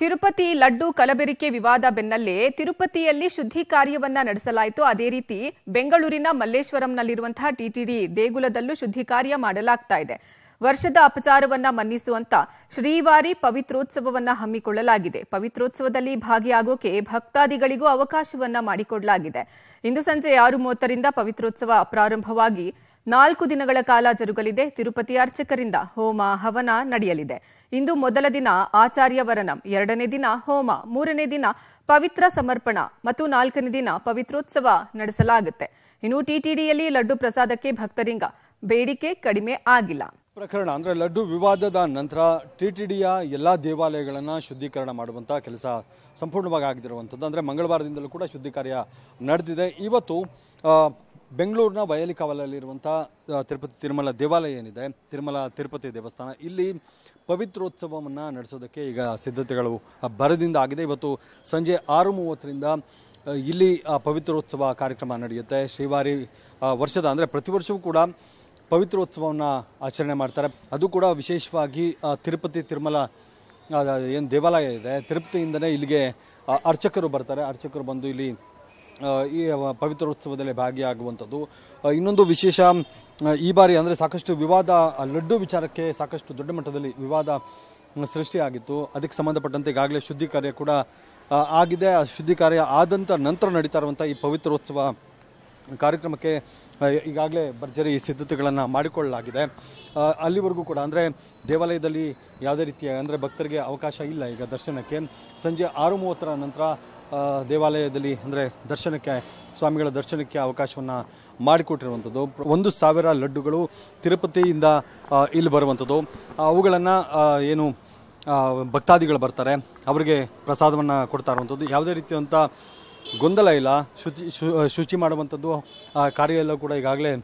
ತಿರುಪತಿ ಲಡ್ಡು ಕಲಬೆರಿಕೆ ವಿವಾದ ಬೆನ್ನಲ್ಲೇ ತಿರುಪತಿಯಲ್ಲಿ ಶುದ್ಧಿ ಕಾರ್ಯವನ್ನ ನಡೆಸಲಾಯಿತು ಅದೇ ರೀತಿ ಬೆಂಗಳೂರಿನ ಮಲ್ಲೇಶ್ವರಂನಲ್ಲಿರುವಂತಹ ಟಿಟಿಡಿ ದೇಗುಲದಲ್ಲೂ ಶುದ್ಧಿ ಕಾರ್ಯ ಮಾಡಲಾಗ್ತಾ ಇದೆ ವರ್ಷದ ಅಪಚಾರವನ್ನ ಮನ್ನಿಸುವಂತ ಶ್ರೀವಾರಿ ಪವಿತ್ರೋತ್ಸವವನ್ನ ಹಮ್ಮಿಕೊಳ್ಳಲಾಗಿದೆ ಪವಿತ್ರೋತ್ಸವದಲ್ಲಿ ಭಾಗಿಯಾಗೋಕೆ ಭಕ್ತಾದಿಗಳಿಗೂ ಅವಕಾಶವನ್ನ ಮಾಡಿಕೊಡಲಾಗಿದೆ ಇಂದು ಸಂಜೆ ಆರು ಮೂವತ್ತರಿಂದ ಪವಿತ್ರೋತ್ಸವ ಪ್ರಾರಂಭವಾಗಿ ನಾಲ್ಕು ದಿನಗಳ ಕಾಲ ಜರುಗಲಿದೆ ತಿರುಪತಿ ಅರ್ಚಕರಿಂದ ಹೋಮ ಹವನ ನಡೆಯಲಿದೆ ಇಂದು ಮೊದಲ ದಿನ ಆಚಾರ್ಯ ವರನಂ ಎರಡನೇ ದಿನ ಹೋಮ ಮೂರನೇ ದಿನ ಪವಿತ್ರ ಸಮರ್ಪಣ ಮತ್ತು ನಾಲ್ಕನೇ ದಿನ ಪವಿತ್ರೋತ್ಸವ ನಡೆಸಲಾಗುತ್ತೆ ಇನ್ನು ಟಿಟಿಡಿಯಲ್ಲಿ ಲಡ್ಡು ಪ್ರಸಾದಕ್ಕೆ ಭಕ್ತರಿಂದ ಬೇಡಿಕೆ ಕಡಿಮೆ ಆಗಿಲ್ಲ ಪ್ರಕರಣ ಅಂದ್ರೆ ಲಡ್ಡು ವಿವಾದದ ನಂತರ ಟಿಟಿಡಿಯ ಎಲ್ಲಾ ಡಿಯ ದೇವಾಲಯಗಳನ್ನು ಶುದ್ಧೀಕರಣ ಮಾಡುವಂತಹ ಕೆಲಸ ಸಂಪೂರ್ಣವಾಗಿ ಆಗಿರುವಂಥದ್ದು ಅಂದ್ರೆ ಮಂಗಳವಾರದಿಂದಲೂ ಕೂಡ ಶುದ್ಧಿ ಕಾರ್ಯ ನಡೆದಿದೆ ಇವತ್ತು ಬೆಂಗಳೂರಿನ ಬಯಲಿ ಕಾವಲಲ್ಲಿರುವಂಥ ತಿರುಪತಿ ತಿರುಮಲ ದೇವಾಲಯ ಏನಿದೆ ತಿರುಮಲ ತಿರುಪತಿ ದೇವಸ್ಥಾನ ಇಲ್ಲಿ ಪವಿತ್ರೋತ್ಸವವನ್ನು ನಡೆಸೋದಕ್ಕೆ ಈಗ ಸಿದ್ಧತೆಗಳು ಭರದಿಂದ ಆಗಿದೆ ಇವತ್ತು ಸಂಜೆ ಆರು ಮೂವತ್ತರಿಂದ ಇಲ್ಲಿ ಪವಿತ್ರೋತ್ಸವ ಕಾರ್ಯಕ್ರಮ ನಡೆಯುತ್ತೆ ಶ್ರೀವಾರಿ ವರ್ಷದ ಅಂದರೆ ಪ್ರತಿ ವರ್ಷವೂ ಕೂಡ ಪವಿತ್ರೋತ್ಸವವನ್ನು ಆಚರಣೆ ಮಾಡ್ತಾರೆ ಅದು ಕೂಡ ವಿಶೇಷವಾಗಿ ತಿರುಪತಿ ತಿರುಮಲ ಏನು ದೇವಾಲಯ ಇದೆ ತಿರುಪತಿಯಿಂದಲೇ ಇಲ್ಲಿಗೆ ಅರ್ಚಕರು ಬರ್ತಾರೆ ಅರ್ಚಕರು ಬಂದು ಇಲ್ಲಿ ಈ ಪವಿತ್ರೋತ್ಸವದಲ್ಲಿ ಭಾಗಿಯಾಗುವಂಥದ್ದು ಇನ್ನೊಂದು ವಿಶೇಷ ಈ ಬಾರಿ ಅಂದರೆ ಸಾಕಷ್ಟು ವಿವಾದ ಲಡ್ಡು ವಿಚಾರಕ್ಕೆ ಸಾಕಷ್ಟು ದೊಡ್ಡ ಮಟ್ಟದಲ್ಲಿ ವಿವಾದ ಸೃಷ್ಟಿಯಾಗಿತ್ತು ಅದಕ್ಕೆ ಸಂಬಂಧಪಟ್ಟಂತೆ ಈಗಾಗಲೇ ಶುದ್ಧಿ ಕಾರ್ಯ ಕೂಡ ಆಗಿದೆ ಆ ಶುದ್ಧಿ ಕಾರ್ಯ ಆದಂಥ ನಂತರ ನಡೀತಾ ಇರುವಂಥ ಈ ಪವಿತ್ರೋತ್ಸವ ಕಾರ್ಯಕ್ರಮಕ್ಕೆ ಈಗಾಗಲೇ ಭರ್ಜರಿ ಸಿದ್ಧತೆಗಳನ್ನು ಮಾಡಿಕೊಳ್ಳಲಾಗಿದೆ ಅಲ್ಲಿವರೆಗೂ ಕೂಡ ಅಂದರೆ ದೇವಾಲಯದಲ್ಲಿ ಯಾವುದೇ ರೀತಿಯ ಅಂದರೆ ಭಕ್ತರಿಗೆ ಅವಕಾಶ ಇಲ್ಲ ಈಗ ದರ್ಶನಕ್ಕೆ ಸಂಜೆ ಆರು ಮೂವತ್ತರ ನಂತರ ದೇವಾಲಯದಲ್ಲಿ ಅಂದರೆ ದರ್ಶನಕ್ಕೆ ಸ್ವಾಮಿಗಳ ದರ್ಶನಕ್ಕೆ ಅವಕಾಶವನ್ನು ಮಾಡಿಕೊಟ್ಟಿರುವಂಥದ್ದು ಒಂದು ಸಾವಿರ ಲಡ್ಡುಗಳು ತಿರುಪತಿಯಿಂದ ಇಲ್ಲಿ ಬರುವಂಥದ್ದು ಅವುಗಳನ್ನು ಏನು ಭಕ್ತಾದಿಗಳು ಬರ್ತಾರೆ ಅವರಿಗೆ ಪ್ರಸಾದವನ್ನು ಕೊಡ್ತಾ ಇರುವಂಥದ್ದು ಯಾವುದೇ ರೀತಿಯಂಥ ಗೊಂದಲ ಇಲ್ಲ ಶುಚಿ ಶುಚಿ ಮಾಡುವಂಥದ್ದು ಕಾರ್ಯ ಎಲ್ಲ ಕೂಡ ಈಗಾಗಲೇ